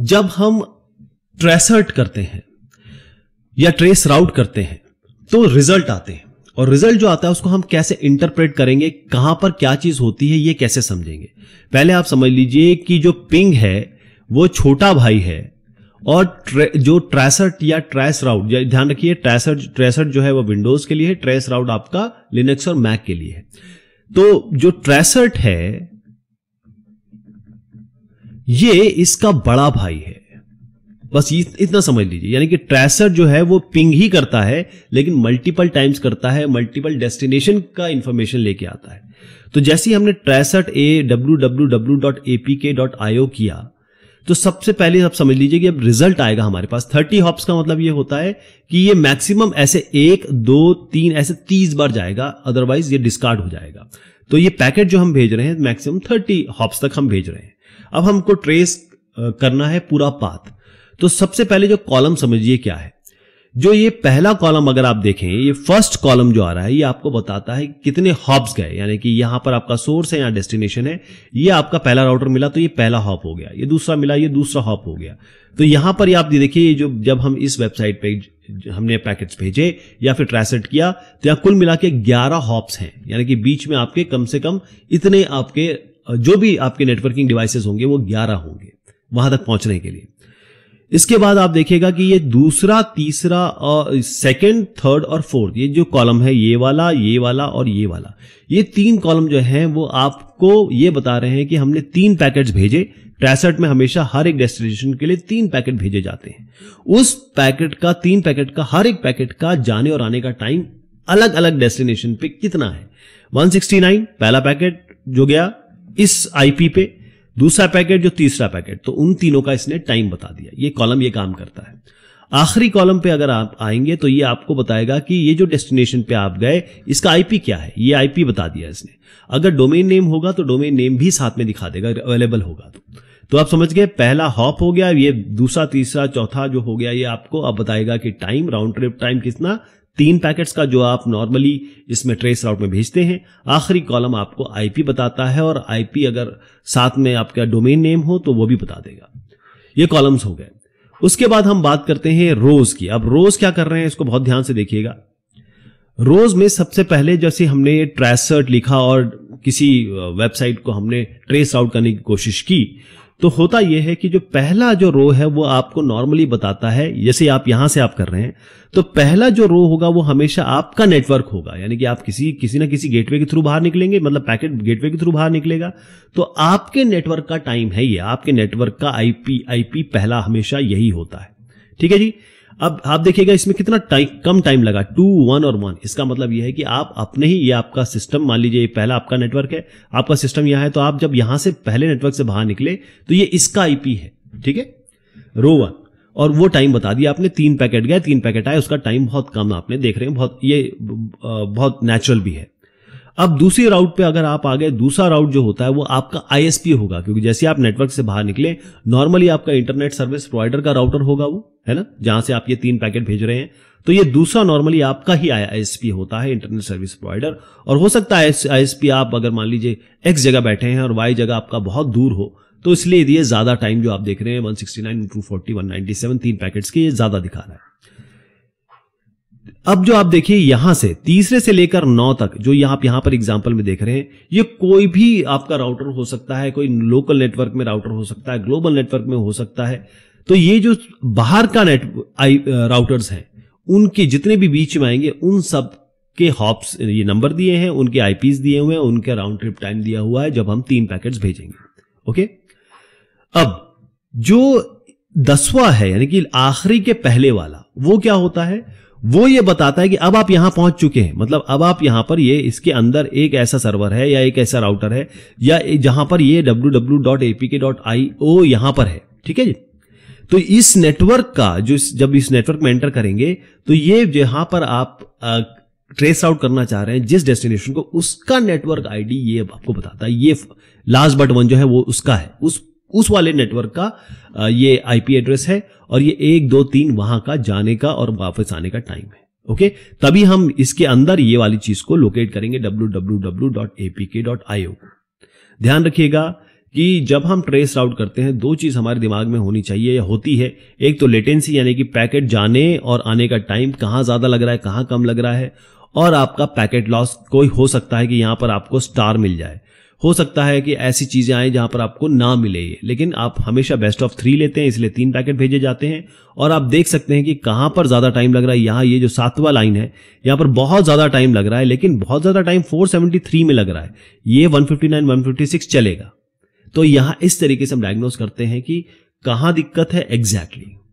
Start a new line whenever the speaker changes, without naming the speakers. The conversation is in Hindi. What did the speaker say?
जब हम ट्रेसर्ट करते हैं या ट्रेस राउट करते हैं तो रिजल्ट आते हैं और रिजल्ट जो आता है उसको हम कैसे इंटरप्रेट करेंगे कहां पर क्या चीज होती है ये कैसे समझेंगे पहले आप समझ लीजिए कि जो पिंग है वो छोटा भाई है और ट्रे, जो ट्रेसर्ट या ट्रेस राउट ध्यान रखिए ट्रेसर्ट ट्रेसर्ट जो है वो विंडोज के लिए है ट्रेस राउट आपका लिनक्स और मैक के लिए है तो जो ट्रेसर्ट है ये इसका बड़ा भाई है बस इतना समझ लीजिए यानी कि ट्रैसर जो है वो पिंग ही करता है लेकिन मल्टीपल टाइम्स करता है मल्टीपल डेस्टिनेशन का इंफॉर्मेशन लेके आता है तो जैसे ही हमने tracert a W W W dot A P K dot I O किया तो सबसे पहले आप समझ लीजिए कि अब रिजल्ट आएगा हमारे पास थर्टी हॉप्स का मतलब ये होता है कि ये मैक्सिमम ऐसे एक दो तीन ऐसे तीस बार जाएगा अदरवाइज ये डिस्कार्ड हो जाएगा तो ये पैकेट जो हम भेज रहे हैं मैक्सिमम थर्टी हॉप्स तक हम भेज रहे हैं अब हमको ट्रेस करना है पूरा पाथ तो सबसे पहले जो कॉलम समझिए क्या है जो ये पहला कॉलम अगर आप देखें ये फर्स्ट कॉलम जो आ रहा है ये आपको बताता है कितने हॉब्स गए यानी कि यहां पर आपका सोर्स है या डेस्टिनेशन है ये आपका पहला राउटर मिला तो ये पहला हॉप हो गया ये दूसरा मिला ये दूसरा हॉप हो गया तो यहां पर ये आप ये जो जब हम इस वेबसाइट पे हमने पैकेट्स भेजे या फिर ट्रैसेट किया तो यहां कुल मिला के ग्यारह हॉप्स हैं यानी कि बीच में आपके कम से कम इतने आपके जो भी आपके नेटवर्किंग डिवाइसेस होंगे वो ग्यारह होंगे वहां तक पहुंचने के लिए इसके बाद आप देखिएगा कि ये दूसरा तीसरा सेकेंड थर्ड और फोर्थ ये जो कॉलम है ये वाला ये वाला और ये वाला ये तीन कॉलम जो है वो आपको ये बता रहे हैं कि हमने तीन पैकेट भेजे ट्रैसठ में हमेशा हर एक डेस्टिनेशन के लिए तीन पैकेट भेजे जाते हैं उस पैकेट का तीन पैकेट का हर एक पैकेट का जाने और आने का टाइम अलग अलग डेस्टिनेशन पे कितना है 169 पहला पैकेट जो गया इस आईपी पे दूसरा पैकेट जो तीसरा पैकेट तो उन तीनों का इसने टाइम बता दिया ये कॉलम ये काम करता है आखिरी कॉलम पे अगर आप आएंगे तो ये आपको बताएगा कि ये जो डेस्टिनेशन पे आप गए इसका आईपी क्या है ये आईपी बता दिया इसने अगर डोमेन नेम होगा तो डोमेन नेम भी साथ में दिखा देगा अवेलेबल होगा तो तो आप समझ गए पहला हॉप हो गया ये दूसरा तीसरा चौथा जो हो गया ये आपको अब बताएगा कि टाइम राउंड ट्रिप टाइम कितना तीन पैकेट्स का जो आप नॉर्मली इसमें ट्रेस राउट में भेजते हैं आखिरी कॉलम आपको आईपी बताता है और आईपी अगर साथ में आपका डोमेन नेम हो तो वो भी बता देगा ये कॉलम्स हो गए उसके बाद हम बात करते हैं रोज की अब रोज क्या कर रहे हैं इसको बहुत ध्यान से देखिएगा रोज में सबसे पहले जैसे हमने ट्रेसर्ट लिखा और किसी वेबसाइट को हमने ट्रेस आउट करने की कोशिश की तो होता यह है कि जो पहला जो रो है वो आपको नॉर्मली बताता है जैसे आप यहां से आप कर रहे हैं तो पहला जो रो होगा वो हमेशा आपका नेटवर्क होगा यानी कि आप किसी किसी ना किसी गेटवे के थ्रू बाहर निकलेंगे मतलब पैकेट गेटवे के थ्रू बाहर निकलेगा तो आपके नेटवर्क का टाइम है ये आपके नेटवर्क का आईपी आईपी पहला हमेशा यही होता है ठीक है जी अब आप देखिएगा इसमें कितना टाइम कम टाइम लगा टू वन और वन इसका मतलब यह है कि आप अपने ही ये आपका सिस्टम मान लीजिए ये पहला आपका नेटवर्क है आपका सिस्टम यहां है तो आप जब यहां से पहले नेटवर्क से बाहर निकले तो ये इसका आईपी है ठीक है रो वन और वो टाइम बता दिया आपने तीन पैकेट गए तीन पैकेट आए उसका टाइम बहुत कम आपने देख रहे हैं बहुत ये बहुत नेचुरल भी है अब दूसरी राउट पे अगर आप आ गए दूसरा राउट जो होता है वो आपका आईएसपी होगा क्योंकि जैसे आप नेटवर्क से बाहर निकले नॉर्मली आपका इंटरनेट सर्विस प्रोवाइडर का राउटर होगा वो है ना जहां से आप ये तीन पैकेट भेज रहे हैं तो ये दूसरा नॉर्मली आपका ही आईएसपी होता है इंटरनेट सर्विस प्रोवाइडर और हो सकता है आईएसपी आप अगर मान लीजिए एक्स जगह बैठे हैं और वाई जगह आपका बहुत दूर हो तो इसलिए ये ज्यादा टाइम जो आप देख रहे हैं one sixty nine two forty one ninety seven तीन पैकेट्स के ये ज्यादा दिखा रहा है अब जो आप देखिए यहां से तीसरे से लेकर नौ तक जो आप यहां पर एग्जाम्पल में देख रहे हैं ये कोई भी आपका राउटर हो सकता है कोई लोकल नेटवर्क में राउटर हो सकता है ग्लोबल नेटवर्क में हो सकता है तो ये जो बाहर का नेट आई राउटर्स हैं उनके जितने भी बीच में आएंगे उन सब के हॉप्स ये नंबर दिए हैं उनके आईपीस दिए हुए हैं उनके राउंड ट्रिप टाइम दिया हुआ है जब हम तीन पैकेट्स भेजेंगे ओके अब जो दसवा है यानी कि आखिरी के पहले वाला वो क्या होता है वो ये बताता है कि अब आप यहां पहुंच चुके हैं मतलब अब आप यहां पर ये इसके अंदर एक ऐसा सर्वर है या एक ऐसा राउटर है या जहां पर ये www.apk.io यहां पर है ठीक है जी तो इस नेटवर्क का जो जब इस नेटवर्क में एंटर करेंगे तो ये जहां पर आप आ, ट्रेस आउट करना चाह रहे हैं जिस डेस्टिनेशन को उसका नेटवर्क आईडी ये आपको बताता है ये लास्ट बट वन जो है वो उसका है उस उस वाले नेटवर्क का ये आईपी एड्रेस है और ये एक दो तीन वहां का जाने का और वापस आने का टाइम है ओके तभी हम इसके अंदर ये वाली चीज को लोकेट करेंगे www.apk.io ध्यान रखिएगा कि जब हम ट्रेस राउट करते हैं दो चीज हमारे दिमाग में होनी चाहिए या होती है एक तो लेटेंसी यानी कि पैकेट जाने और आने का टाइम कहां ज्यादा लग रहा है कहां कम लग रहा है और आपका पैकेट लॉस कोई हो सकता है कि यहां पर आपको स्टार मिल जाए हो सकता है कि ऐसी चीज़ें आए जहां पर आपको ना मिले ये लेकिन आप हमेशा बेस्ट ऑफ थ्री लेते हैं इसलिए तीन पैकेट भेजे जाते हैं और आप देख सकते हैं कि कहां पर ज़्यादा टाइम लग रहा है यहां ये जो सातवा लाइन है यहां पर बहुत ज़्यादा टाइम लग रहा है लेकिन बहुत ज़्यादा टाइम फोर में लग रहा है ये वन फिफ्टी चलेगा तो यहां इस तरीके से हम डायग्नोज करते हैं कि कहां दिक्कत है एग्जैक्टली exactly.